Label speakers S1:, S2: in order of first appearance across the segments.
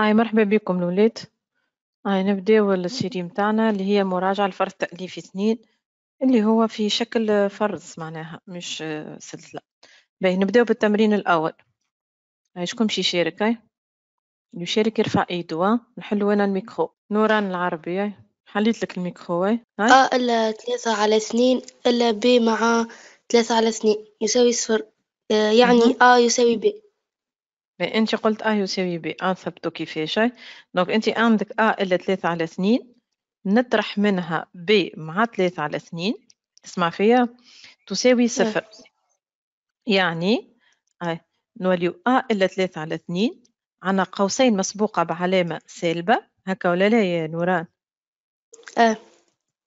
S1: هاي مرحبا بكم الولاد هاي نبداو السيري متاعنا اللي هي مراجعة الفرض تأليف اثنين اللي هو في شكل فرض معناها مش سلسلة باهي نبداو بالتمرين الأول هاي شكون باش يشارك هاي يشارك يرفع ايدو نحلو أنا الميكرو نوران العربية حليت لك الميكرو هاي
S2: اه إلا ثلاثة على اثنين إلا ب مع ثلاثة على اثنين يساوي صفر آه، يعني اه يساوي ب
S1: مي انت قلت ا آه يساوي بي ا آه ثبتو كيفاش دونك انت عندك ا آه الا 3 على 2 نطرح منها بي مع 3 على 2 تسمع فيا تساوي صفر يعني اي نوليو ا الا 3 على 2 عنا قوسين مسبوقة بعلامة سالبة هكا ولا لا يا نوران اه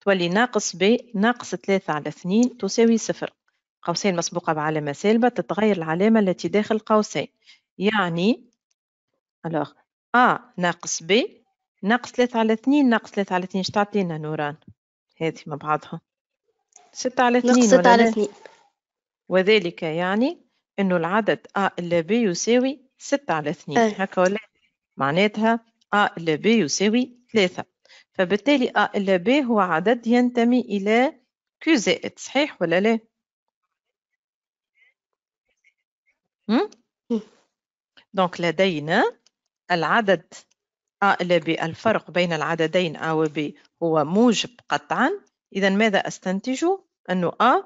S1: تولي ناقص ب ناقص 3 على 2 تساوي صفر قوسين مسبوقة بعلامة سالبة تتغير العلامة التي داخل قوسين يعني ألوغ أ ناقص ب ناقص ثلاثة على اثنين ناقص ثلاثة على اثنين شتعطينا نوران هذه مع بعضها ستة على اثنين ناقص ستة على اثنين وذلك يعني أنه العدد أ إلا ب يساوي ستة على اثنين هكا ولا معناتها أ إلا ب يساوي ثلاثة فبالتالي أ إلا ب هو عدد ينتمي إلى كي زائد صحيح ولا لا؟ دونك لدينا العدد A آه، إلى B الفرق بين العددين A و B هو موجب قطعا إذا ماذا أستنتج؟ أنه A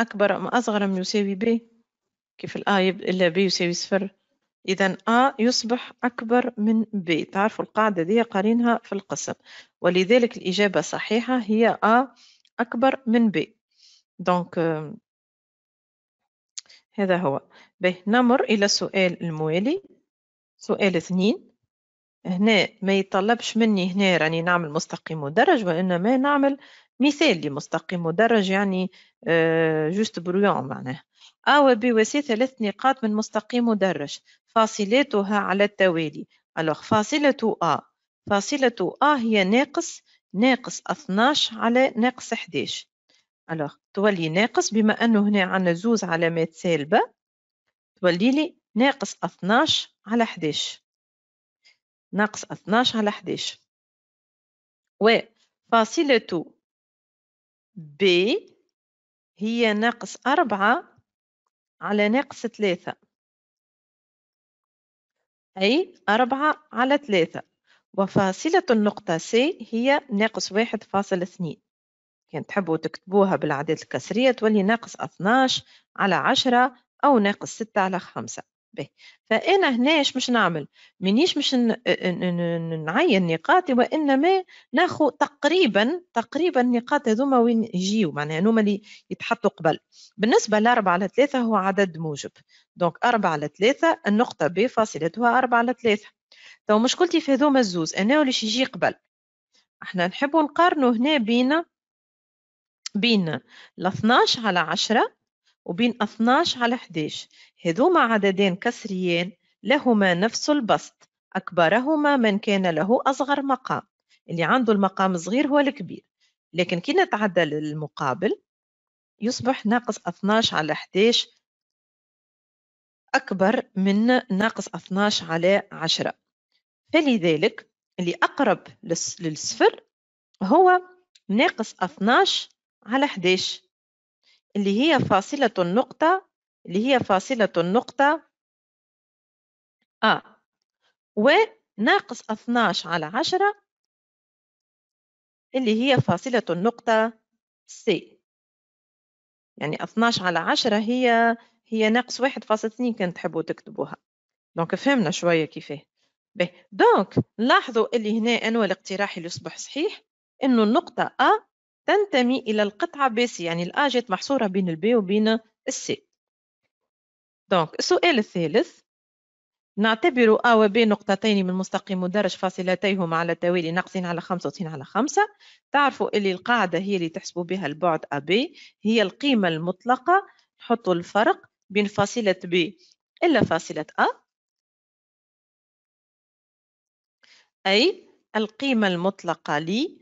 S1: أكبر أم أصغر أم يساوي B كيف الأ A إلا B يساوي صفر إذا A يصبح أكبر من B تعرفوا القاعدة دي قارنها في القسم ولذلك الإجابة صحيحة هي A أكبر من B دونك هذا هو به نمر إلى السؤال الموالي سؤال اثنين هنا ما يطلبش مني هنا راني نعمل مستقيم مدرج وإنما نعمل مثال لمستقيم مدرج يعني جوست آه، برويون معناه A و B و ثلاث نقاط من مستقيم مدرج فاصلتها على التوالي ألوغ فاصلة ا فاصلة ا هي ناقص ناقص 12 على ناقص 11 الوغ تولي ناقص بما انه هنا عندنا زوز علامات سالبه تولي لي ناقص 12 على 11 ناقص 12 على 11
S3: و فاصلة ب هي
S1: ناقص أربعة على ناقص ثلاثة أي أربعة على ثلاثة وفاصلة النقطة سي هي ناقص واحد فاصل اثنين كان يعني تحبوا تكتبوها بالعادات الكسرية تولي ناقص 12 على 10 أو ناقص 6 على 5 به فأنا هنا إيش مش نعمل منيش مش نعين نقاطي وإنما ناخو تقريبا تقريبا النقاط هذوما وين يجيو معناها هذوما اللي يتحطوا قبل بالنسبة لأربعة على ثلاثة هو عدد موجب دونك أربعة على ثلاثة النقطة ب فاصلتها أربعة على ثلاثة تو مشكلتي في هذوما الزوز أنا وليش يجي قبل احنا نحبوا نقارنوا هنا بين بين ال 12 على 10 وبين 12 على 11 هذوما عددين كسريين لهما نفس البسط أكبرهما من كان له أصغر مقام اللي عنده المقام الصغير هو الكبير لكن كي نتعدى للمقابل يصبح ناقص 12 على 11 أكبر من ناقص 12 على 10 فلذلك اللي أقرب للصفر هو ناقص 12 على 11 اللي هي فاصلة النقطة اللي هي فاصلة النقطة A آه. وناقص 12 على 10 اللي هي فاصلة النقطة C يعني 12 على 10 هي هي ناقص 1.2 كان تحبوا تكتبوها دونك فهمنا شوية كيفاه دونك لاحظوا اللي هنا أنوى الاقتراحي اللي يصبح صحيح أنه النقطة A آه تنتمي إلى القطعة باسي يعني الأجت محصورة بين البي وبين السي دونك السؤال الثالث نعتبر أ و B نقطتين من مستقيم مدرج فاصلتيهما على التوالي ناقصين على خمسة وتسعين على خمسة تعرفوا اللي القاعدة هي اللي تحسبوا بها البعد أ بي هي القيمة المطلقة نحطوا الفرق بين فاصلة B إلا فاصلة أ أي القيمة المطلقة لي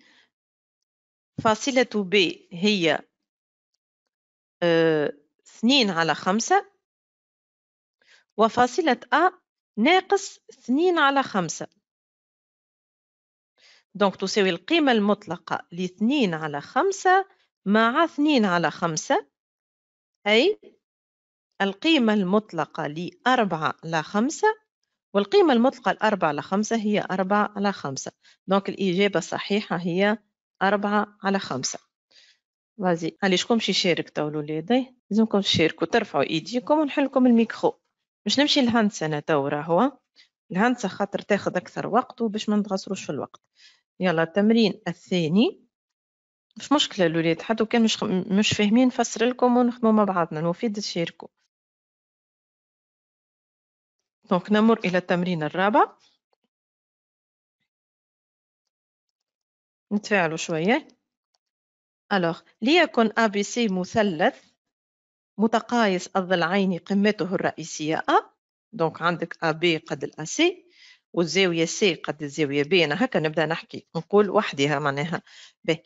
S1: فاصلة ب هي آه، اثنين على خمسة وفاصلة أ ناقص اثنين على خمسة دونك تساوي القيمة المطلقة لاثنين على خمسة مع اثنين على خمسة أي القيمة المطلقة لأربعة على خمسة والقيمة المطلقة لأربعة على خمسة هي أربعة على خمسة دونك الإجابة الصحيحة هي أربعة على خمسة وازي علي شكون باش يشارك توا ولادي لازمكم تشاركوا ترفعوا ايديكم ونحلكم الميكرو باش نمشي للهندسة أنا توا راهو الهندسة خاطر تاخذ أكثر وقت وباش ما نتغصروش في الوقت يلا التمرين الثاني مش مشكلة الولاد حتى كان مش مش فاهمين نفسر لكم ونخدموا مع بعضنا المفيد تشاركوا دونك نمر إلى التمرين الرابع نتفاعلوا شوية ألوغ ليكن أ بي سي مثلث متقايس الضلعين قمته الرئيسية أ دونك عندك أ بي قد الأ سي والزاوية سي قد الزاوية بي أنا هكا نبدأ نحكي نقول وحدها معناها بي.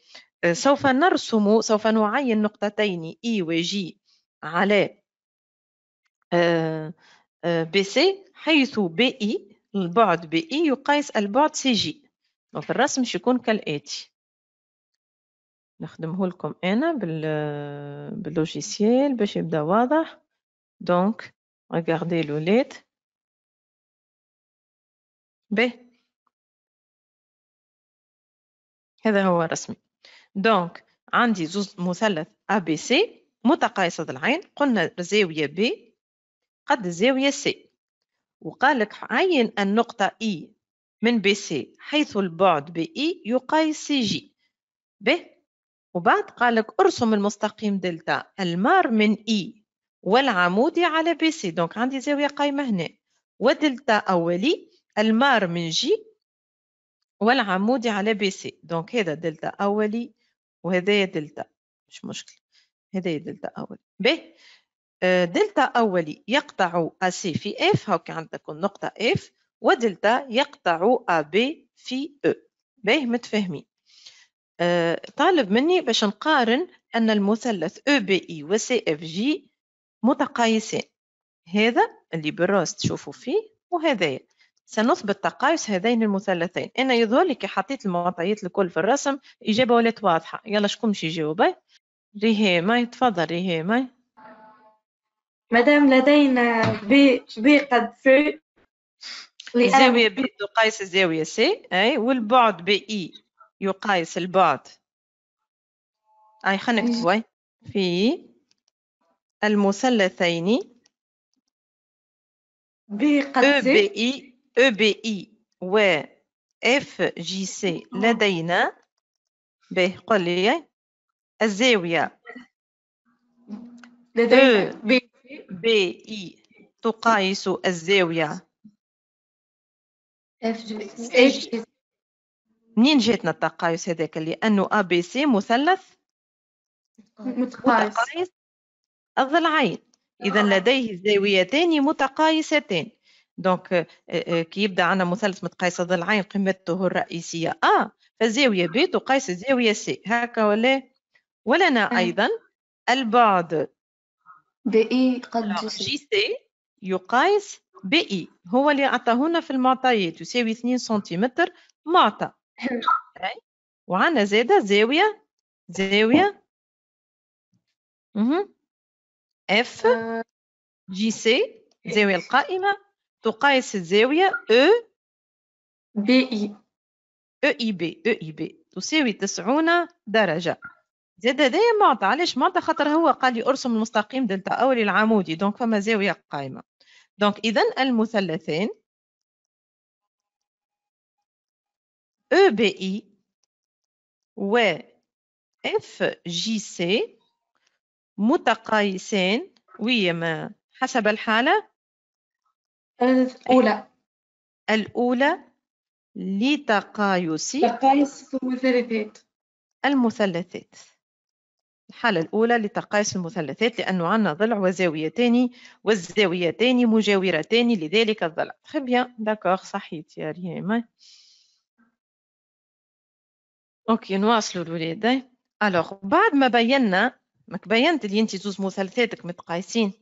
S1: Euh, سوف نرسم سوف نعين نقطتين إي e جي على بي آه، سي آه، حيث بي إي e، البعد بي إي e يقايس البعد سي جي وفي الرسم يكون كالآتي نخدمه لكم أنا باللوجيسيال باش يبدا واضح دونك ريغاردي ليت ب هذا هو رسمي دونك عندي زوز مثلث أ بي سي متقايصة العين قلنا زاوية ب قد الزاوية سي وقالك عين النقطة إي e من بي سي حيث البعد بي إي e يقايس سي جي به وبعد قالك ارسم المستقيم دلتا المار من إي e، والعمودي على بي سي دونك عندي زاوية قايمة هنا ودلتا أولي المار من جي والعمودي على بي سي دونك هذا دلتا أولي وهذا دلتا مش مشكل هذا دلتا أولي به آه، دلتا أولي يقطع أسي في إف هاك عندك النقطة إف ودلتا يقطع ا بي في او باهي متفاهمين آه، طالب مني باش نقارن أن المثلث او بي اي و سي اف جي متقايسين هذا اللي بالراس تشوفوا فيه وهذايا سنثبت تقايس هذين المثلثين انا يظهر لي كي حطيت المعطيات الكل في الرسم اجابه ولات واضحه يلا شكون باش يجاوب ريهي ماي تفضل ريهي ماي مدام لدينا بي بي قد في الزاويه بي تقايس الزاويه سي اي والبعد بي اي يقايس البعد اي خلينا نكتبوا في المثلثين بقد e بي اي او e بي اي و اف جي سي لدينا به قل لي الزاويه لدينا بي e بي اي تقايس الزاويه منين جاتنا التقايس هذاك لانه ا بي سي مثلث متقايس الضلعين اذا آه. لديه زاويتان متقايستان دونك آه، آه، كي يبدا عندنا مثلث متقايس الضلعين قيمته الرئيسيه ا فالزاويه ب تقايس الزاويه سي هكا ولا ولنا ايضا البعد بي e قد جي سي يقايس بي هو اللي عطاهولنا في المعطيات يساوي 2 سنتيمتر معطى وعندنا زادة زاوية زاوية اف جي سي الزاوية آه. القائمة تقايس الزاوية او e. بي اي e او اي بي e او اي بي تساوي 90 درجة زاد هذايا معطى علاش معطى خاطر هو قال لي ارسم المستقيم دلتا اولي العمودي دونك فما زاوية قائمة دونك إذا المثلثين اي e و سي متقايسين ويما حسب الحالة الأولى الأولى لتقايس تقايس المثلثات المثلثات الحالة الأولى لتقايس المثلثات لأنه عندنا ضلع وزاويتين والزاويتين مجاورتان لذلك الضلع تخي داكوغ صحيت يا ريما اوكي نواصلوا الولاد الوغ بعد ما بينا ماك بينت اللي انت زوز مثلثاتك متقايسين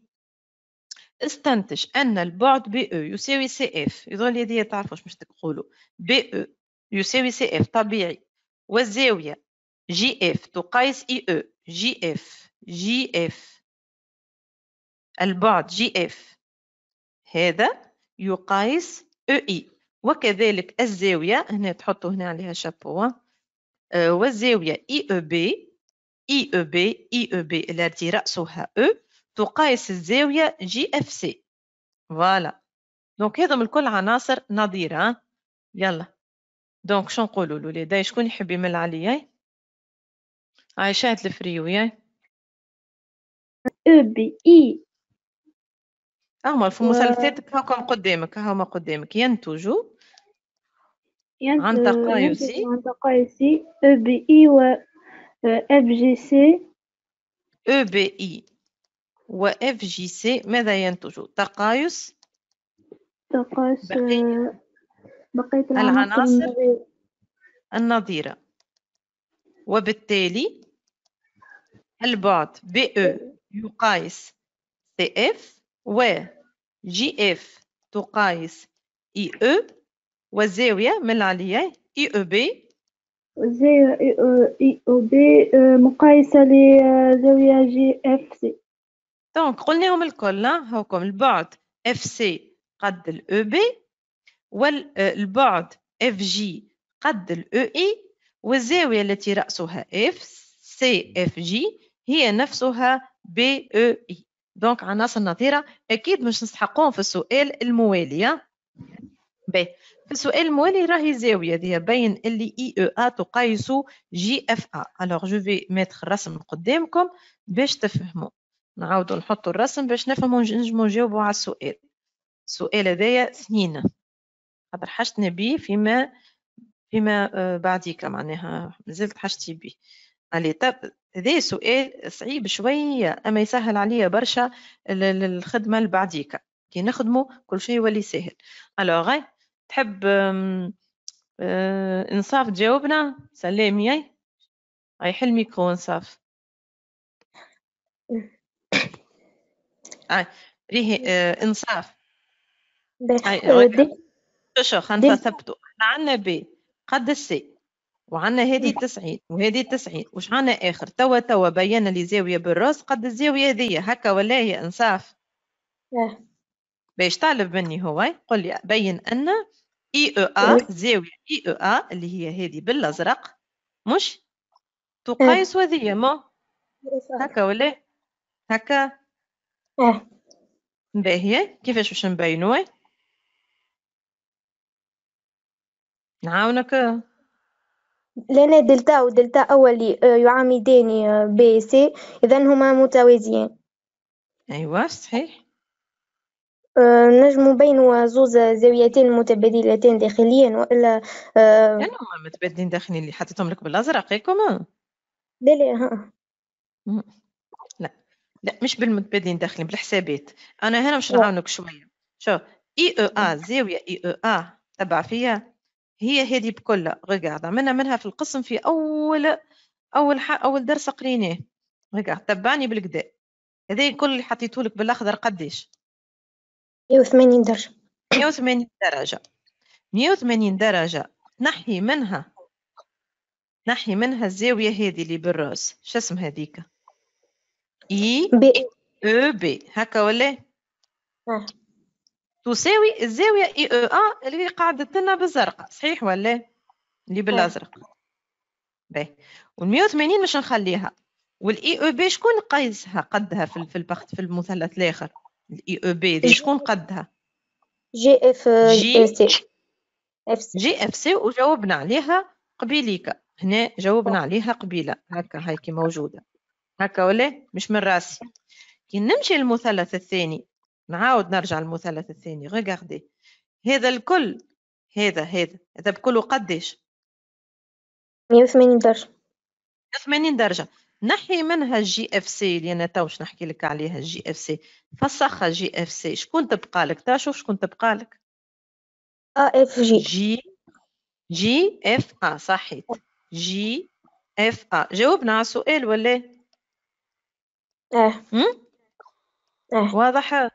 S1: استنتج ان البعد بي او يساوي سي اف يظل هذيا تعرفوا واش باش تقولوا بي او يساوي سي اف طبيعي والزاويه جي اف تقايس اي او جي اف جي اف البعد جي اف هذا يقايس او e اي e. وكذلك الزاوية هنا تحطوا هنا عليها شابو آه، والزاوية اي او بي اي او بي اي او بي التي رأسها او e، تقايس الزاوية جي اف سي فوالا دونك هذم الكل عناصر نظيرة يلا دونك شنو نقولوا لولاد شكون يحب يمل عليا Aïcha, elle le friou, او بي اي اه هما الفموسه تاعتك هاكم قدامك هما قدامك ينتج عن تقايس عن تقايسي
S4: او بي اي و اف جي سي
S1: او بي اي و اف جي سي ماذا ينتج تقايس تقايس بقية العناصر النظيرة وبالتالي البعد BE يقايس سي اف و جي اف تقايس اي او e. والزاوية من العليا اي او e بي والزاوية
S5: اي e. او آه، بي مقايسة لزاوية جي اف سي
S1: دونك قلناهم الكل هاكم البعد اف سي قد الـ بي والبعد آه، اف جي قد الـ اي والزاوية التي رأسها اف سي اف جي هي نفسها بي او اي دونك عناصر نظيره اكيد مش نستحقوهم في السؤال الموالي باهي في السؤال الموالي راهي زاويه دي بين اللي اي او ا تقايس جي اف ا الوغ جو في ميتر الرسم قدامكم باش تفهموا نعاودوا نحطوا الرسم باش نفهموا نجموا نجاوبوا على السؤال السؤال هذايا سنين خاطر حشتنا بيه فيما فيما آه، بعديك معناها مازلت حشتي بيه علي هذا سؤال صعيب شوية أما يسهل عليا برشا الخدمة اللي كي نخدمه كل شيء يولي سهل ألوغ تحب آه، إنصاف تجاوبنا سلام ياي أي الميكرو إنصاف أي آه، ريه آه، إنصاف أي شو خلنا ثبتوا احنا عندنا بي قد السي وعنا هذه نعم. تسعين وهذه تسعين وش عنا آخر توا توا بينا لي زاوية بالراس قد الزاوية هذيا هكا ولا هي إنصاف نعم. باش طالب مني هو قول لي بين أن إي أو أ نعم. زاوية إي أو أ اللي هي هذه بالأزرق مش تقايس وذيا ما هكا ولا هكا باهية كيفاش باش نبينوها نعاونك لأن
S4: دلتا ودلتا أول آه، يعامدان آه، بي سي إذا هما متوازيان
S1: ايوا صحيح
S4: آه، نجم بين زوز زاويتين متبادلتين داخليا والا يعني
S1: هما متبادلين داخليا اللي حطيتهم لك بالازرق هيكم لا لا ها لا لا مش بالمتبادلين داخليا بالحسابات انا هنا باش نعاونك شويه شوف اي او ا زاويه اي او ا تبع فيها هي هذه بكلها ريغارد عملنا منها في القسم في اول اول حق اول درس قريناه ريغارد تبعني بالكدا هذا كل اللي حطيته لك بالاخضر قديش 180 درجه 180 درجه 180 درجه نحي منها نحي منها الزاوية هذه اللي بالراس شو اسم هذيك؟ إي بي أو بي هكا ولا؟ نعم. تساوي الزاوية اي او ا اللي قاعدت لنا بالزرقاء صحيح ولا اللي بالازرق باهي وال 180 مش نخليها والاي او بي شكون قيسها قدها في في البخت في المثلث الاخر الاي او بي شكون قدها جي اف سي جي اف سي وجاوبنا عليها قبيليكا هنا جاوبنا عليها قبيله هكا كي موجوده هكا ولا مش من راسي كي نمشي للمثلث الثاني نعاود نرجع للمثلث الثاني ريغاردي هذا الكل هذا هذا هذا بكله قديش 180 درجة 180 درجة نحي منها الجي اف سي اللي انا توش نحكي لك عليها الجي اف سي فسخها جي اف سي شكون تبقى لك تا شوف شكون تبقى لك ا اف جي جي جي اف ا صحيت جي اف ا جاوبنا على السؤال ولا اه اه واضح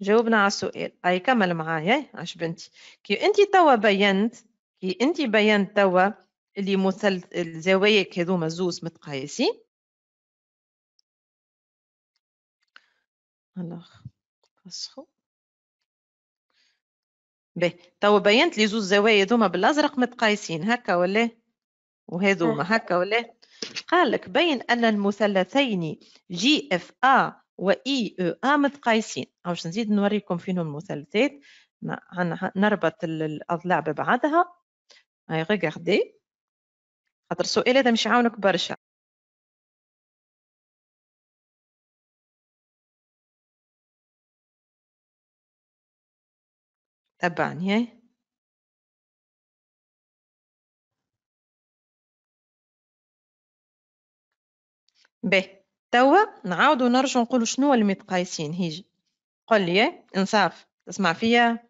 S1: جاوبنا على السؤال اي كمل معايا عش بنتي كي انت توا بينت كي انت بينت توا اللي مثلث الزوايا هذوما زوز متقايسين الوغ فسخو باهي توا بينت لي زوز زوايا هذوما بالازرق متقايسين هكا ولا وهذوما هكا ولا قالك بين ان المثلثين جي اف ا وإي أو أ متقايسين أو باش نزيد نوريكم فين المثلثات نربط الأضلاع ببعضها هاي ريغاردي خاطر السؤال
S3: هذا مش يعاونك برشا تبعني هاي
S1: باهي توا نعاودو نرجعو نقولو شنو اللي متقايسين هيجي قل لي انصاف تسمع فيا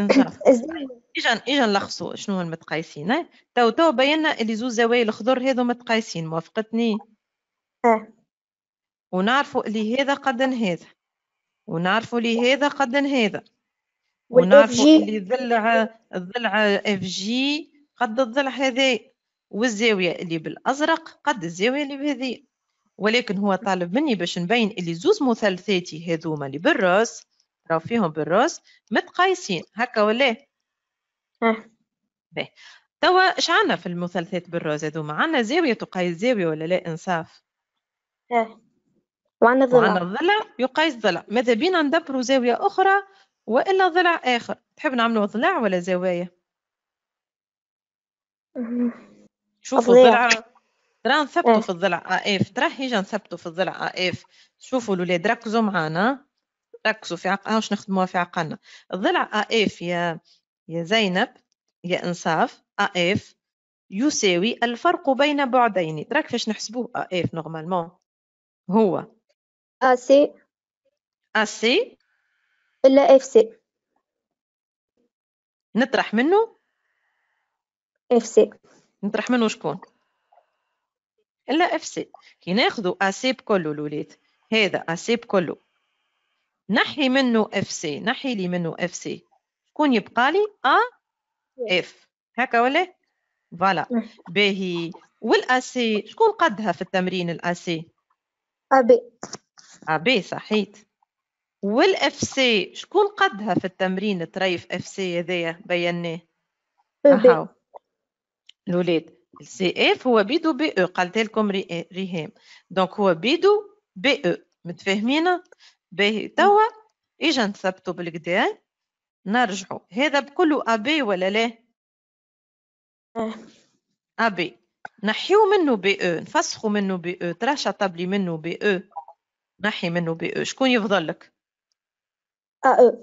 S1: انصاف اجا اجا نلخصو شنو المتقايسين تو تو بينا اللي زوز زوايا الخضر هذو متقايسين موافقتني اه. ونعرفوا اللي هذا قد هذا ونعرفوا اللي هذا قد هذا ونعرفوا اللي ضلع الضلع اف جي قد الضلع هذا والزاويه اللي بالازرق قد الزاويه اللي بهذه ولكن هو طالب مني باش نبين اللي زوز مثلثاتي هذوما اللي بالراس راه فيهم بالراس متقايسين هكا ولا اه. باهي توا اش عندنا في المثلثات بالراس هذوما عندنا زاويه تقايس زاويه ولا لا انصاف اه وعندنا ضلع وعندنا ضلع يقايس ضلع ماذا بينا ندبروا زاويه اخرى والا ضلع اخر تحب نعملوا ضلع ولا زوايا أمم. شوفوا ضلع ترى نثبتوا في الضلع اف ترى هيجا نثبتوا في الضلع اف شوفوا الولاد ركزوا معانا ركزوا في عقلنا واش نخدموها في عقلنا الضلع اف يا يا زينب يا انصاف اف يساوي الفرق بين بعدين تراك فاش نحسبوه اف نورمالمون هو ا سي ا سي الا اف سي نطرح منه اف سي نطرح منه شكون إلا اف سي كي ناخذوا أسيب كله الولاد هذا أسيب كله نحي منه اف سي نحي لي منه اف سي شكون يبقى لي ا اف هكا ولا فوالا باهي والاسي شكون قدها في التمرين الاسي ابي ابي صحيت والاف سي شكون قدها في التمرين الطريف اف سي هذايا بيناه اهو الولاد السي اف هو بيدو بي او قالت لكم ريهام دونك هو بيدو بي او متفاهمين باهي توا اجا نثبتوا بالكدا نرجعوا هذا بكله ابي ولا لا اه. ابي نحيو منه بي او نفسخوا منه بي او تراشا طبلي منه بي او نحي منه بي او شكون يفضل لك ا او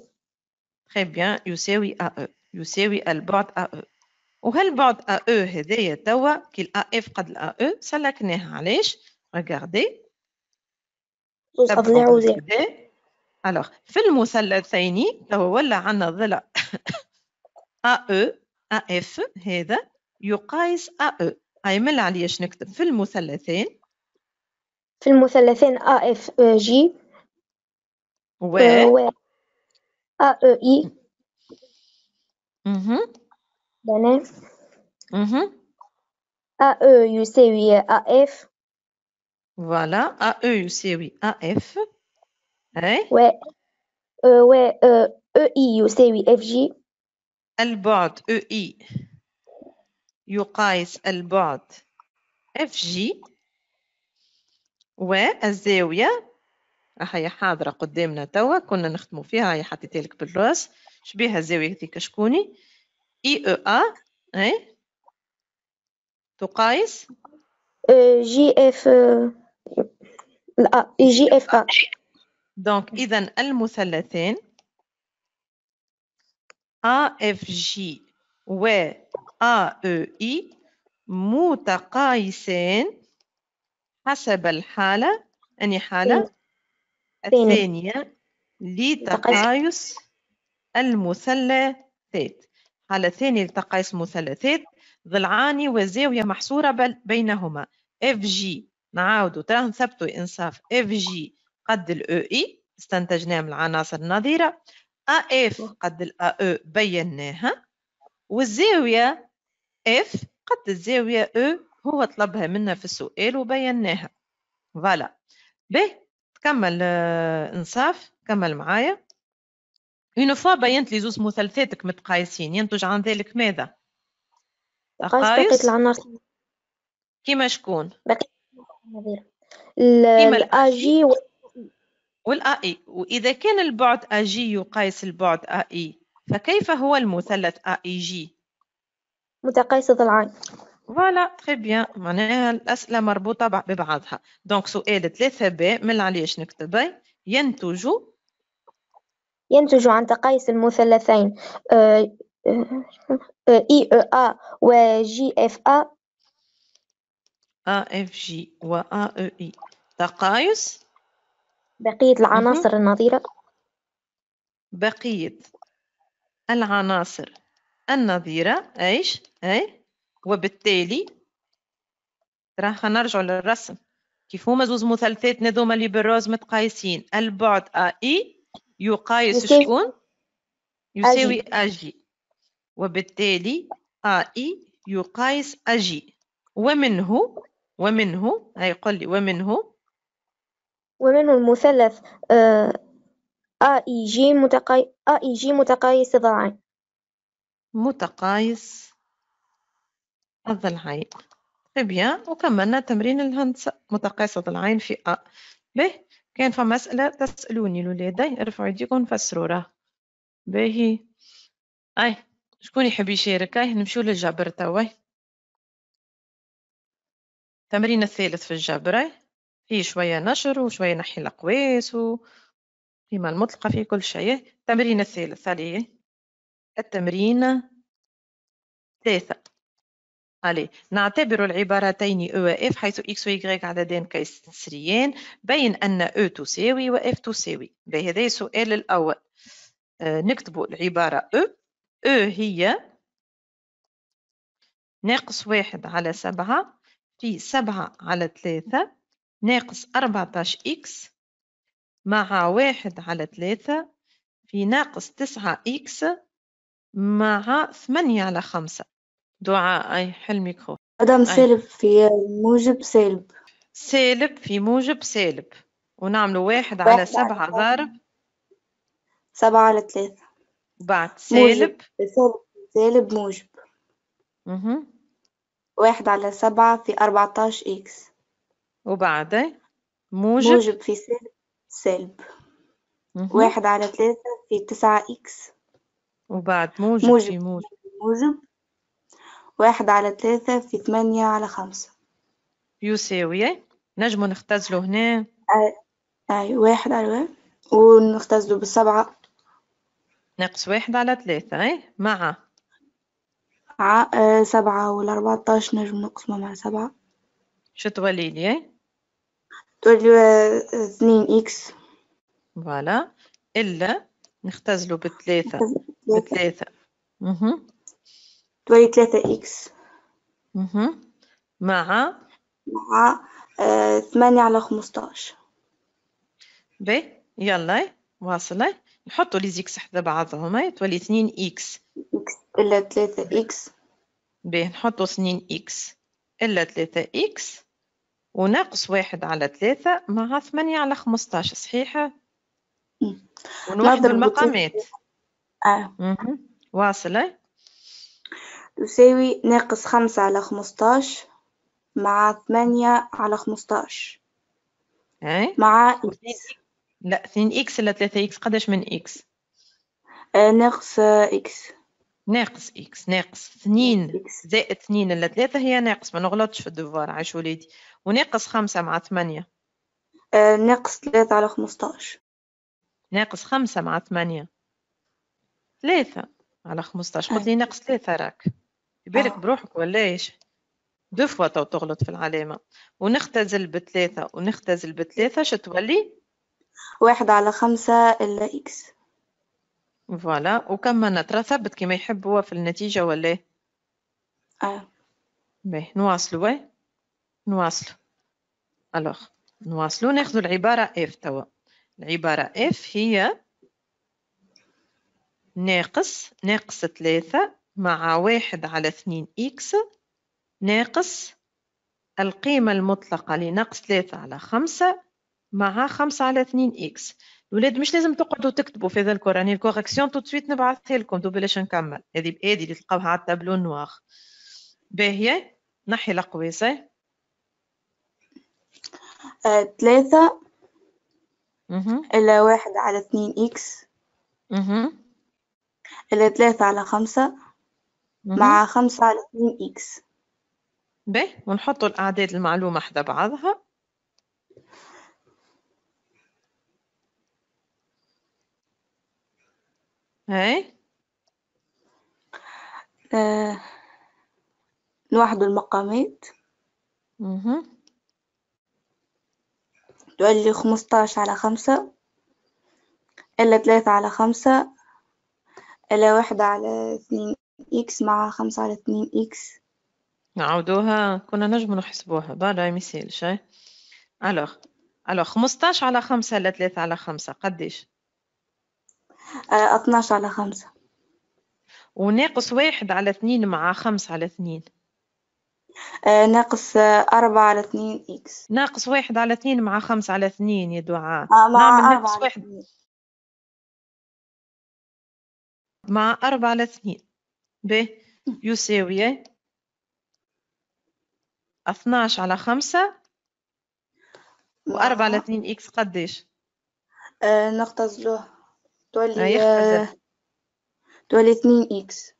S1: تري بيان يساوي ا او يساوي البعد ا او وهالبعد ا او هذايا توا كي الا اف قد الا او سلكناها علاش ريغاردي الوغ في المثلثين توا ولا عندنا ضلع ا او ا اف هذا يقايس ا او ايمل عليا شنو نكتب في المثلثين
S4: في المثلثين ا اف جي و ا او اي بنات Mhm. AE يساوي e, AF
S1: Voilà. AE يساوي AF.
S4: أي. و أه، و أه، EI يساوي FG
S1: البعد EI يقايس البعد FG والزاوية راح هي حاضرة قدامنا توا كنا نخدمو فيها هي حطيتها لك بالراس شبيها الزاوية هذيك شكوني اي او ا اي تقايس جي اف لا جي اف ا دونك اذا المثلثين جي و ا اي متقايسين حسب الحالة أني حالة الثانية لتقايس المثلثات على ثاني التقايس مثلثات ضلعاني وزاوية محصورة بينهما اف جي نعاودو ترى نثبتو انصاف اف جي قد الاو اي استنتجناه من العناصر النظيرة اف قد الاو بيناها والزاوية اف قد الزاوية او هو طلبها منا في السؤال وبيناها فوالا به تكمل آه، انصاف كمل معايا اون فوا بينت لي زوز مثلثاتك متقايسين ينتج عن ذلك ماذا تقايس العناصر كيما شكون
S4: كيما
S1: الاجي والاي e. واذا كان البعد اجي يقايس البعد اي e، فكيف هو المثلث اي جي e متقايس ضلعان فوالا تري بيان معناها الاسئله مربوطه ببعضها دونك سؤال 3 ب من علاش نكتبه ينتج
S4: ينتج عن تقايس المثلثين آه، آه، آه، اي ا و ا
S1: AFG و AEI تقايس بقية العناصر النظيرة بقية العناصر النظيرة ايش اي وبالتالي راح نرجع للرسم كيف هما زوز مثلثات نذوما اللي بالروز متقايسين البعد اي يقايس شكون يساوي أجي وبالتالي اي يقايس أجي ومنه ومنه هيقول لي ومنه
S4: ومنه المثلث اي جي متقاي اي جي متقايس الضلعين
S1: متقايس الضلعين طيب يا وكملنا تمرين الهندسة متقايس الضلعين في أ به كان فما أسئلة تسألوني الولاد ارفعوا يديكم نفسروا راه باهي أي شكون يحب يشارك أي نمشيو للجبر توا التمرين الثالث في الجبر أي فيه شوية نشر وشوية نحي الأقواس وقيمة المطلقة في كل شيء التمرين الثالث عليه التمرين ثلاثة علي نعتبر العبارتين او اف حيث اكس و y عددان قيسريان بين ان او تساوي و اف تساوي بهذا السؤال الاول آه، نكتب العبارة او او هي ناقص واحد على سبعة في سبعة على ثلاثة ناقص أربعتاش إكس مع واحد على ثلاثة في ناقص تسعة إكس مع ثمانية على خمسة دعاء أي حل ميكرو ادم سالب في موجب سالب سالب في موجب سالب ونعملوا واحد على سبعة ضارب
S2: سبعة على ثلاثة
S1: بعد سالب
S2: موجب. سالب موجب اها واحد على سبعة في أربعتاش إكس وبعد موجب موجب في سالب سالب واحد على ثلاثة في تسعة إكس وبعد موجب, موجب في موجب موجب واحد على ثلاثة في ثمانية على خمسة
S1: يساوي نجمو نختزلو هنا أي, أي واحد على واحد ونختزلو بالسبعة ناقص واحد على ثلاثة أي مع
S2: ع... آه سبعة والأربعتاش نجم نقسمو مع سبعة
S1: شو تولي لي تولي آه، اثنين إكس فوالا إلا نختزلو بثلاثة بثلاثة اها تساوي 3 اكس مع مع آه، ثمانية
S2: 8 على 15
S1: بي يلا واصله نحطوا لي زيكس حدا بعضهم تولي 2 اكس اكس الا 3 اكس بي نحطوا 2 اكس الا 3 اكس وناقص واحد على ثلاثة مع ثمانية على خمسطاش صحيحة ونوحد المقامات آه.
S2: واصلة تساوي ناقص خمسة على خمستاش مع ثمانية على خمستاش
S1: اي مع إكس لا اثنين إكس ولا ثلاثة إكس قداش من إكس آه، ناقص إكس ناقص إكس ناقص اثنين زائد اثنين ولا ثلاثة هي ناقص ما نغلطش في الدوار عاش وليدي وناقص خمسة مع ثمانية آه، ناقص ثلاثة على خمستاش ناقص خمسة مع ثمانية ثلاثة على خمستاش قلت لي آه. ناقص ثلاثة راك يبارك آه. بروحك ولا ايش دو فوا تو تغلط في العلامه ونختزل بثلاثه ونختزل بثلاثه شو تولي واحد على خمسة إلا إكس فوالا وكملنا ترى ثبت كما يحب هو في النتيجة ولا اه باهي نواصلوا وي نواصلوا الوغ نواصلوا ناخذوا العبارة اف توا العبارة اف هي ناقص ناقص ثلاثة مع واحد على اثنين إكس ناقص القيمة المطلقة لناقص ثلاثة على خمسة مع خمسة على اثنين إكس الولاد مش لازم تقعدوا تكتبوا في هذا يعني الكوركسيون تو تسويت نبعثها لكم دو بلاش نكمل هذه بأيدي اللي تلقاوها على التابلو نواغ باهية نحي الأقواسة آه، ثلاثة
S2: إلى واحد على اثنين إكس إلى ثلاثة على
S1: خمسة مع خمسة على اثنين إكس باهي ونحطوا الأعداد المعلومة حدا بعضها هاي
S2: آه. نوحدوا المقامات اها تولي خمسطاش على خمسة إلا ثلاثة على خمسة إلا واحدة على اثنين إكس مع خمسة على اثنين إكس
S1: نعاودوها كنا نجم نحسبوها بالا مثال شاي الوغ الوغ 15 على خمسة ولا ثلاثة على خمسة قديش؟ آه 12 على خمسة وناقص واحد على اثنين مع خمسة على اثنين آه، ناقص أربعة على اثنين إكس ناقص واحد على اثنين مع خمسة على اثنين يا دعاء آه نعمل ناقص واحد مع أربعة على اثنين ب يساوي 12 على 5 و4 على 2 إكس قداش؟
S2: آه نختزلوه تولي آه تولي 2
S1: إكس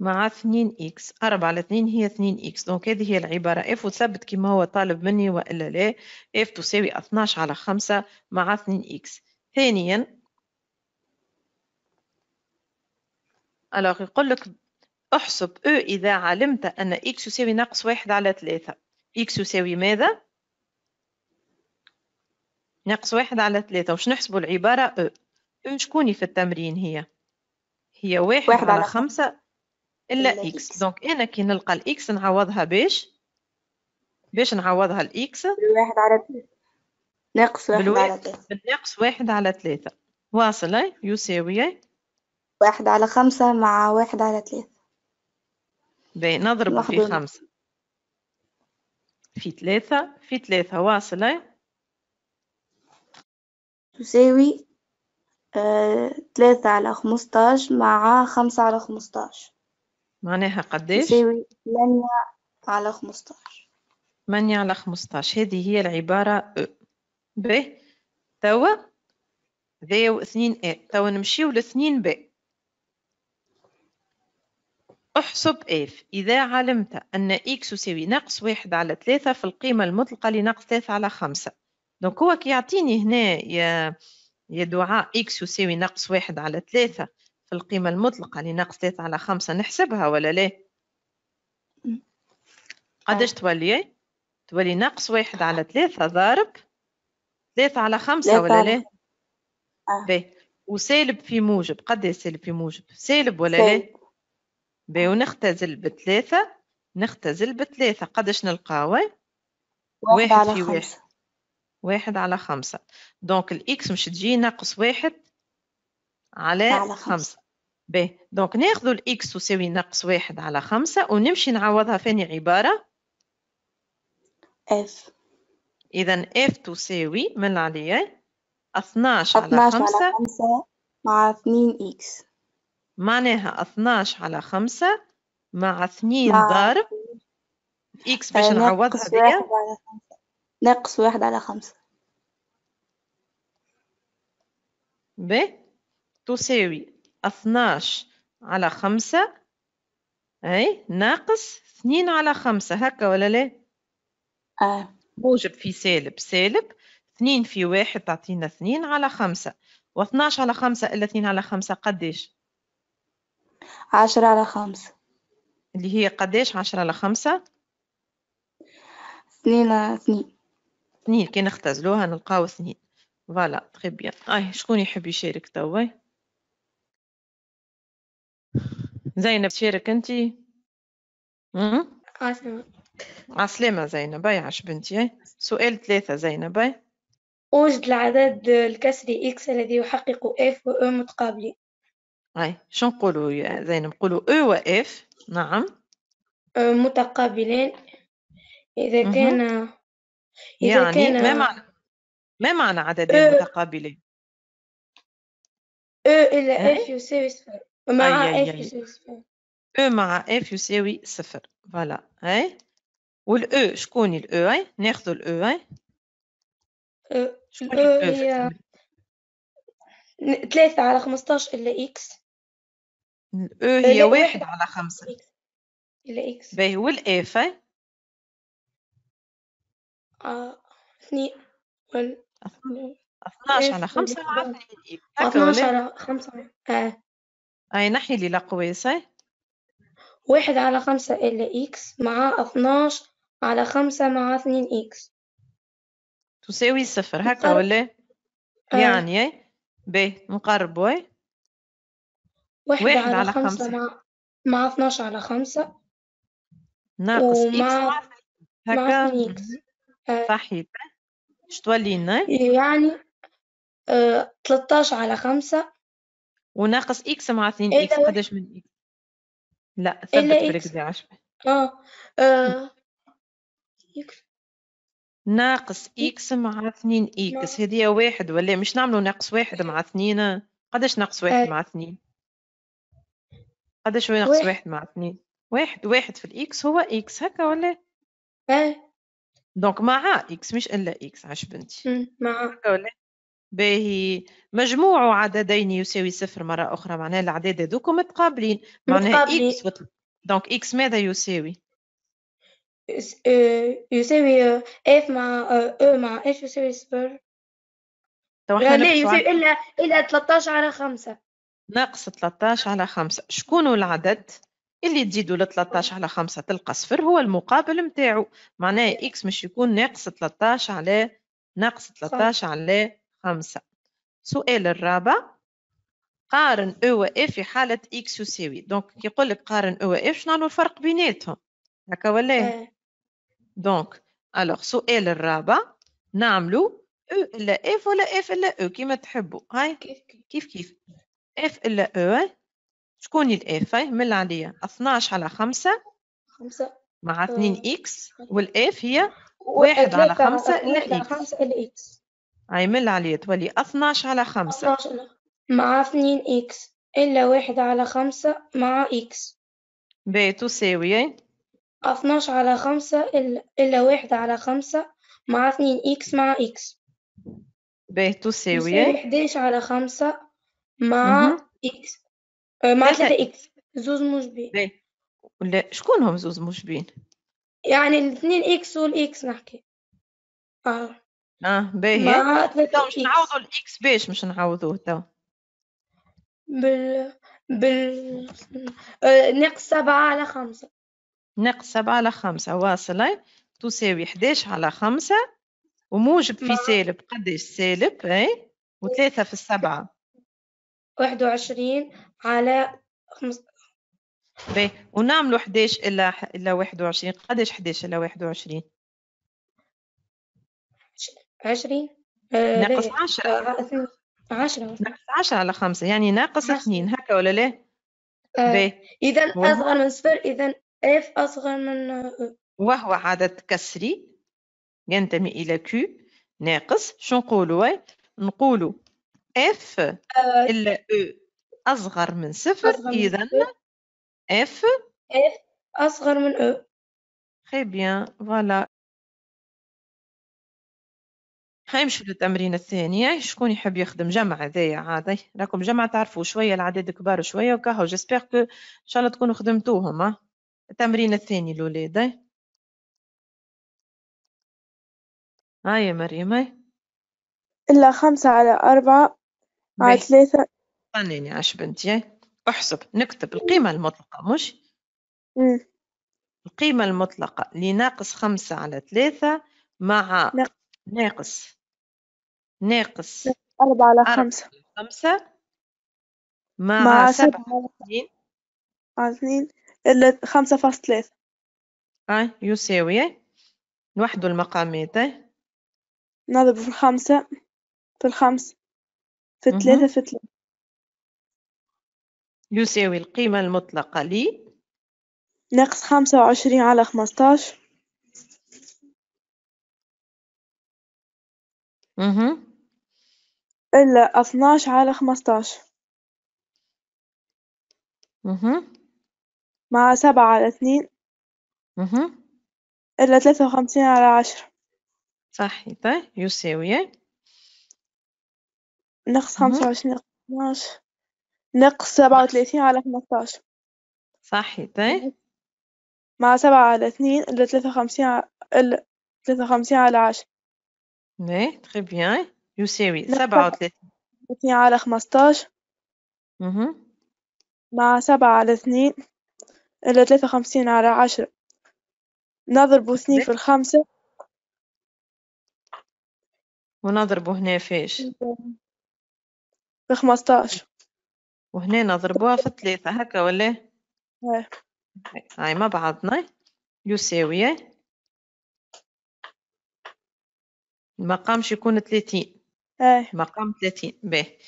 S1: مع 2 إكس 4 على 2 هي 2 إكس دونك هذه هي العبارة إف وتثبت كما هو طالب مني وإلا لا إف تساوي 12 على 5 مع 2 إكس ثانيا الوغ يقول لك احسب او إذا علمت أن اكس يساوي ناقص واحد على ثلاثة اكس يساوي ماذا؟ ناقص واحد على ثلاثة وش نحسبوا العبارة او او شكوني في التمرين هي؟ هي واحد, واحد على, على خمسة إلا اكس دونك أنا كي نلقى الإكس نعوضها باش باش نعوضها الإكس واحد على ثلاثة ناقص واحد على ثلاثة ناقص واحد على ثلاثة واصل يساوي
S2: واحد على خمسة مع واحد
S1: على ثلاثة نضرب في خمسة في ثلاثة في ثلاثة واصلة
S2: تساوي آه، ثلاثة على خمسطاش مع خمسة على
S1: خمسطاش معناها قداش؟ تساوي
S2: ثمانية على خمسطاش
S1: ثمانية على خمسطاش هذه هي العبارة أو باهي توا ذا واثنين أ توا نمشيو لاثنين ب احسب اف إذا علمت أن إكس يساوي ناقص واحد على ثلاثة في القيمة المطلقة لناقص ثلاثة على خمسة دونك هو كي يعطيني هنا يا يا دعاء إكس يساوي ناقص واحد على ثلاثة في القيمة المطلقة لناقص ثلاثة على خمسة نحسبها ولا لا؟ قداش تولي؟ تولي ناقص واحد على ثلاثة ضارب ثلاثة على خمسة ولا لا؟ آه. وسالب في موجب قد إيه سالب في موجب؟ سالب ولا لا؟ باهي ونختزل بثلاثة نختزل بثلاثة قداش نلقاوه
S5: واحد, في خمسة. واحد
S1: واحد على خمسة دونك الإكس مش تجي ناقص واحد على, خمسة, خمسة. باهي دونك ناخذوا الإكس تساوي ناقص واحد على خمسة ونمشي نعوضها ثاني عبارة اف إذا اف تساوي من عليا 12, 12 على 5 مع 2 إكس معناها 12 على 5 مع 2 ضارب اكس باش آه، نعوضها بيا ناقص واحد على خمسة ب تساوي 12 على خمسة أي ناقص اثنين على خمسة هكا ولا لا؟ آه. موجب في سالب سالب اثنين في واحد تعطينا اثنين على خمسة واثناش على خمسة إلا اثنين على خمسة قديش؟ عشرة على خمسة اللي هي قداش عشرة على خمسة اثنين على اثنين اثنين كي نختزلوها نلقاو اثنين فوالا تخي بيان اه شكون يحب يشارك توا زينب تشارك انت عسلامة عسلامة زينب اي عش بنتي سؤال ثلاثة زينب اي وجد العدد الكسري x الذي يحقق f و e متقابلين أي شو نقولوا يا زين نقولوا أو e وإف نعم متقابلين إذا كان
S4: يعني ما معنى
S1: ما معنى عددين متقابلين؟ أو إلى إف إيه؟
S4: يساوي صفر
S1: مع إف يساوي صفر أو e مع إف يساوي صفر فوالا هاي والأو e، شكون الأو هاي؟ ناخذوا الأو هاي الأو هي
S4: ثلاثة على خمسطاش إلا إكس
S1: الاو هي واحد على خمسة الاكس باهي هو الاف
S4: اثنين على خمسة مع اثنين على خمسة
S1: اي نحي لي
S4: واحد على خمسة الا اكس
S1: مع اثناش على خمسة
S4: مع اثنين اكس
S1: تساوي صفر هكا ولا يعني باهي نقربوا واحد, واحد على على خمسة خمسة
S4: مع اثناش على خمسة
S1: ناقص إكس ومع مع مع هكا 2 إكس آه. صحيح باش تولي يعني ثلاثة على خمسة وناقص إكس مع اثنين إكس قداش من إكس لا ثبت بركز إكس عشبة آه آه، ناقص إكس مع اثنين إكس هذه واحد ولا مش نعملوا ناقص واحد مع اثنين قداش ناقص واحد آه، مع اثنين قداش ناقص واحد واحد مع اثنين واحد واحد في الاكس هو اكس هكا ولا إيه دونك مع اكس مش الا اكس عاش بنتي مع هكا ولا باهي مجموع عددين يساوي صفر مرة أخرى معناها الأعداد هذوك متقابلين معناها إكس دونك إكس ماذا يساوي؟ آه،
S4: يساوي آه، اف مع آه، او مع ايش يساوي صفر
S1: لا يساوي الا الا 13 على 5 ناقص 13 على 5 شكون العدد اللي تزيدوا ل 13 على 5 تلقى صفر هو المقابل نتاعو معناه اكس مش يكون ناقص 13 على ناقص 13 على 5 سؤال الرابع قارن او و اف في حاله اكس يساوي دونك كي يقول لك قارن او و اف شنو الفرق بيناتهم هكا ولا دونك إيه. الوغ سؤال الرابع نعملو او الا اف ولا اف الا او e، كيما تحبوا هاي كيف كيف, كيف. اف الا او شكون الاف من اللي عليا 12 على 5 5 مع 2 اكس والاف هي 1 على 5 الا اكس هاي من اللي عليا تولي 12 على 5
S4: مع 2 اكس الا 1 على 5 مع اكس باهي
S1: تساوي
S4: 12 على 5 إلا 1 على 5 مع 2 إكس مع إكس
S1: باهي تساوي
S4: 11 على 5 مع إكس مع ثلاثة إكس زوز
S1: موجبين باهي. ولا شكون هم زوز موجبين
S4: يعني الاثنين إكس والإكس
S1: نحكي آه اه باهي مع ثلاثة مش نعوضوا الاكس باش مش نعوضوه تو بال بال ناقص سبعة على خمسة ناقص سبعة على خمسة واصلة تساوي 11 على خمسة وموجب في سالب قداش سالب اي وثلاثة في السبعة واحد وعشرين على خمس باهي ونعملوا 11 إلى إلى 21 قداش 11 الا 21 20 آه، ناقص 10 10 آه، آه، ناقص 10 على 5 يعني ناقص 2 هكا ولا لا؟ آه. إذا أصغر من صفر إذا اف أصغر من وهو عدد كسري ينتمي إلى كيو ناقص شو نقولوا؟ نقولوا اف او آه، e اصغر من صفر اذا اف اف اصغر من او تري بيان فوالا حنمشي للتمرين الثاني شكون يحب يخدم جمع هذايا عادي راكم جمع تعرفوا شويه العدد كبار شوية وكهو جيسبيغ كو ان شاء الله تكونوا خدمتوهم ها التمرين الثاني الاولاد ها يا مريم هاي
S5: إلا خمسة على أربعة
S1: ثلاثة قانيني عاش بنتي احسب نكتب القيمة المطلقة مش القيمة المطلقة لناقص خمسة على ثلاثة مع ناقص ناقص, أربعة على خمسة خمسة مع, مع سبعة على اثنين
S5: اثنين إلا خمسة فاصل ثلاثة
S1: آه يساوي نوحدوا المقامات نضرب في الخمسة في الخمسة في ثلاثة في ثلاثة يساوي القيمة المطلقة لي
S5: ناقص خمسة وعشرين على خمستاش اها إلا اثناش على خمستاش اها مع سبعة على اثنين اها إلا ثلاثة وخمسين على عشرة صحيح
S1: يساوي
S5: ناقص خمسة وعشرين على اتناش ناقص سبعة وثلاثين على خمستاش صحيح طيب. مع سبعة على اثنين إلا ثلاثة وخمسين إلا ثلاثة وخمسين على عشرة Oui, تخي
S1: بيان يساوي سبعة
S5: وثلاثين على خمستاش مع سبعة على اثنين إلا ثلاثة وخمسين على عشرة نضرب اثنين في الخمسة
S1: ونضربه هنا فيش بخمسطاش وهنا نضربوها في ثلاثة هكا ولا إيه. هاي مع بعضنا يساوي المقام يكون ثلاثين إيه. مقام ثلاثين باهي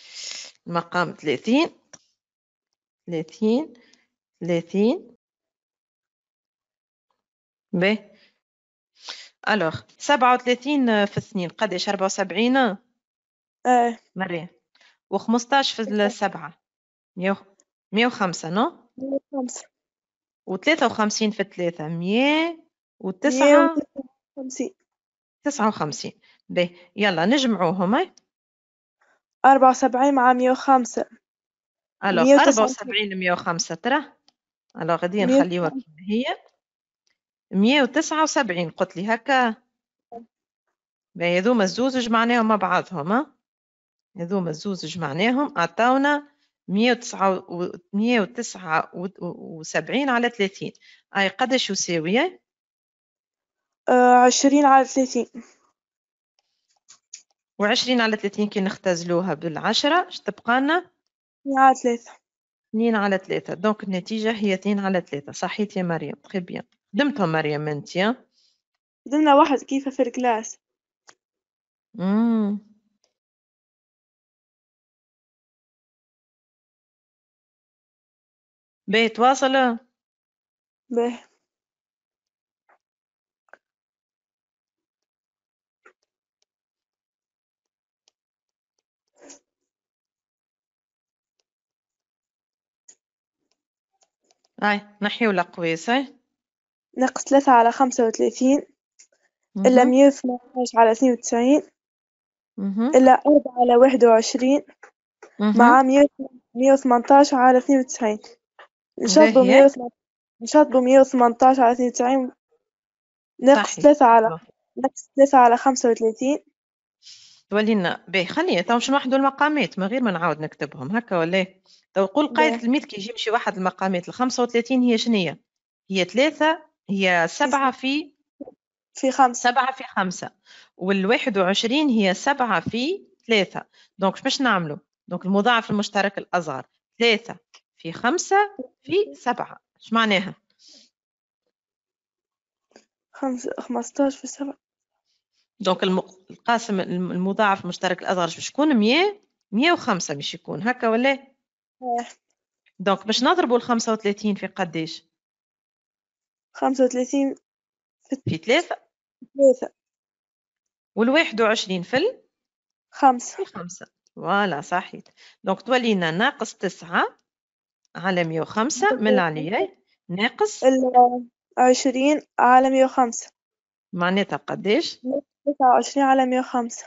S1: المقام ثلاثين ثلاثين ثلاثين باهي الوغ سبعة وثلاثين في اثنين قداش أربعة وسبعين اه مريم و15 في 7 105 نو 105 و53 في 3 159 59 باهي يلا نجمعوهم
S5: 74 مع 105
S1: الو 74 و 105 ترى الو غادي نخليوها كما هي 179 قلت لي هكا باهي هذوما الزوز جمعناهم مع بعضهم ها هذوما الزوز جمعناهم عطاونا 179 على 30 أي قداش يساوي؟ آه، عشرين على ثلاثين وعشرين على ثلاثين كي نختزلوها بالعشرة تبقى لنا؟ اثنين على ثلاثة اثنين على ثلاثة دونك النتيجة هي اثنين على ثلاثة صحيت يا مريم تري بيان خدمتهم مريم انت يا خدمنا واحد كيف في الكلاس امم
S3: بيت واصلة به
S1: هاي نحيو قويس هاي
S5: ناقص ثلاثة على خمسة وثلاثين إلا مية وثمانية على اثنين وتسعين إلا أربعة على واحد وعشرين مع مية وثمانية على اثنين وتسعين نشاطو 118 على 92 ناقص 3 على ناقص 3 على 35
S1: تولينا باهي خلينا تو باش نوحدوا المقامات من غير ما نعاود نكتبهم هكا ولا تو قول قاعدة الميت كي يجيب شي واحد المقامات ال 35 هي شنية؟ هي ثلاثة هي سبعة في في خمسة سبعة في خمسة والواحد وعشرين هي سبعة في ثلاثة دونك باش نعملو دونك المضاعف المشترك الأصغر ثلاثة في خمسة في سبعة ايش معناها؟ خمسة خمستاش في سبعة دونك القاسم المضاعف المشترك الأصغر باش يكون مية مية وخمسة باش يكون هكا ولا؟ إيه. دونك باش نضربوا الخمسة وثلاثين في قداش؟ خمسة وثلاثين في ثلاثة ثلاثة والواحد وعشرين في ال خمسة في خمسة فوالا صحيت دونك تولينا ناقص تسعة على 105 من علياي ناقص
S5: 20 على 105
S1: معناتها قداش؟ 29 على 105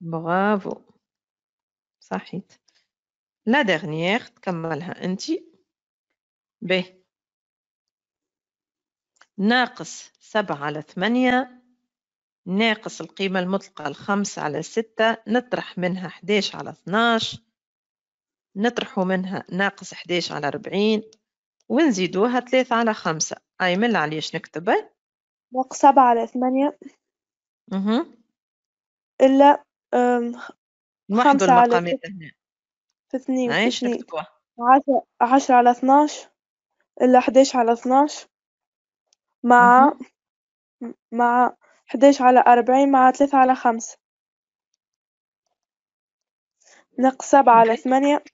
S1: برافو صحيت لا دغنييغ تكملها انت ب ناقص سبعة على ثمانية ناقص القيمة المطلقة الخمسة على ستة نطرح منها 11 على 12 نطرحوا منها ناقص 11 على 40 ونزيدوها 3 على 5 أي من عليه شنو نكتب ناقص 7 على 8
S5: اها إلا نوحدوا المقامات هنا في اثنين نكتبوها 10 10 على 12 إلا 11 على 12 مع مع 11 على 40 مع 3 على 5 ناقص 7 على 8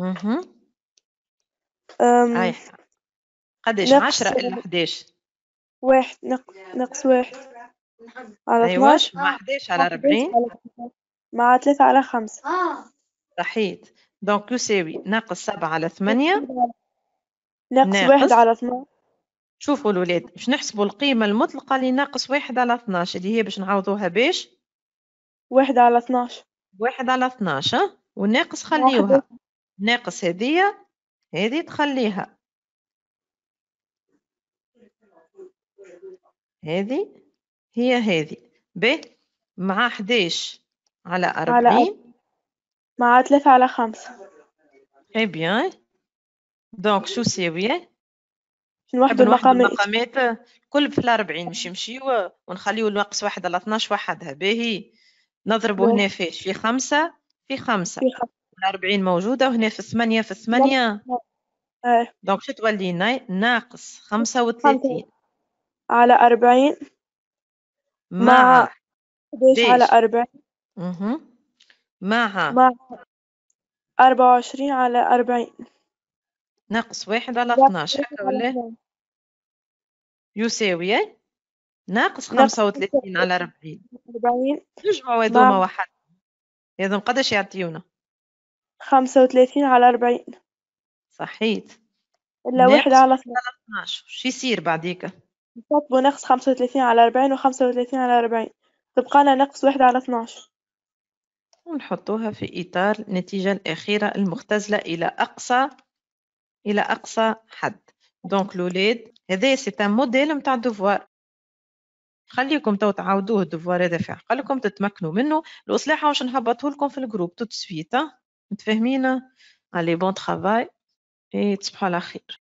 S5: اها آمم. رايحة قداش 10 إلا 11 واحد
S1: ناقص ناقص واحد على أيوا 12 مع
S3: 11 على 40
S1: مع 3 على خمسة صحيت دونك يساوي ناقص 7 على 8 ناقص واحد على 12 شوفوا الولاد باش نحسبوا القيمة المطلقة لناقص واحد على 12 اللي هي باش نعوضوها باش واحد على 12 واحد على 12 ها؟ والناقص واحد خليوها ناقص هدية هذه تخليها هذه هي هذه ب مع 11 على 40 مع 3 على 5 اي بيان دونك شو ساوية نوحد المقامات المقامات كل في الأربعين مش يمشيو ونخليو ناقص واحد على 12 وحدها باهي نضربوا هنا فيش في خمسة في خمسة في خمسة 40 موجوده وهنا في 8 في 8 ايه دونك شو تولي ناقص 35 على
S5: 40 مع على 40 اها
S1: مع مع
S5: 24 على 40
S1: ناقص واحد على 12 هكا ولا إيه؟ يساوي إيه؟ ناقص 35 على 40 40 نجمعوا هذوما واحد هذوما قداش يعطيونا
S5: خمسة وثلاثين على أربعين
S1: صحيت إلا واحد على اثناش شو يصير بعديك
S5: نطبقوا نقص خمسة وثلاثين على أربعين وخمسة وثلاثين على أربعين تبقانا نقص واحد على اثناش
S1: ونحطوها في إطار النتيجة الأخيرة المختزلة إلى أقصى إلى أقصى حد دونك الولاد هذا سي ان موديل نتاع دوفوار خليكم تو تعاودوه الدفوار هذا في عقلكم تتمكنوا منه الإصلاح واش نهبطه لكم في الجروب توت سويت On termine. Allez, bon travail et tu pas la chute.